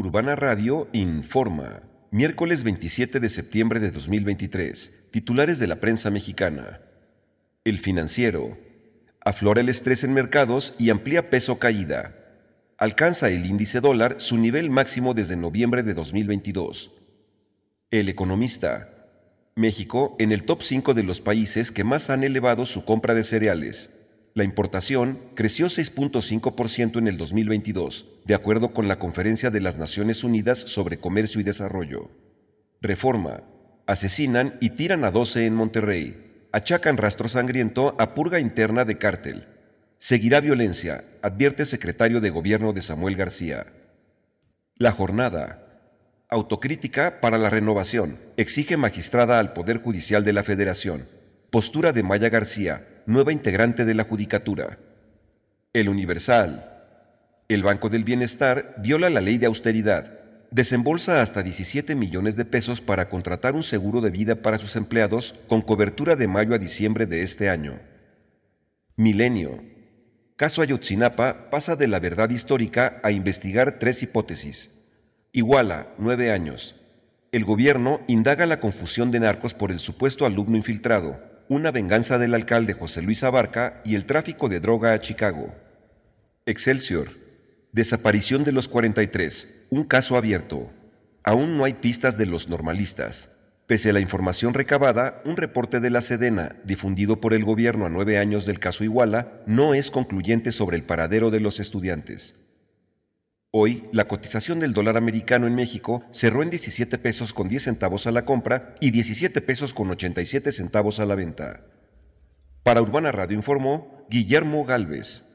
Urbana Radio informa. Miércoles 27 de septiembre de 2023. Titulares de la prensa mexicana. El financiero. Aflora el estrés en mercados y amplía peso caída. Alcanza el índice dólar su nivel máximo desde noviembre de 2022. El economista. México en el top 5 de los países que más han elevado su compra de cereales. La importación creció 6.5% en el 2022, de acuerdo con la Conferencia de las Naciones Unidas sobre Comercio y Desarrollo. Reforma. Asesinan y tiran a 12 en Monterrey. Achacan rastro sangriento a purga interna de cártel. Seguirá violencia, advierte secretario de gobierno de Samuel García. La jornada. Autocrítica para la renovación. Exige magistrada al Poder Judicial de la Federación. Postura de Maya García, nueva integrante de la Judicatura. El Universal. El Banco del Bienestar viola la ley de austeridad. Desembolsa hasta 17 millones de pesos para contratar un seguro de vida para sus empleados con cobertura de mayo a diciembre de este año. Milenio. Caso Ayotzinapa pasa de la verdad histórica a investigar tres hipótesis. Iguala, nueve años. El gobierno indaga la confusión de narcos por el supuesto alumno infiltrado una venganza del alcalde José Luis Abarca y el tráfico de droga a Chicago. Excelsior, desaparición de los 43, un caso abierto. Aún no hay pistas de los normalistas. Pese a la información recabada, un reporte de la Sedena, difundido por el gobierno a nueve años del caso Iguala, no es concluyente sobre el paradero de los estudiantes. Hoy, la cotización del dólar americano en México cerró en 17 pesos con 10 centavos a la compra y 17 pesos con 87 centavos a la venta. Para Urbana Radio informó Guillermo Galvez.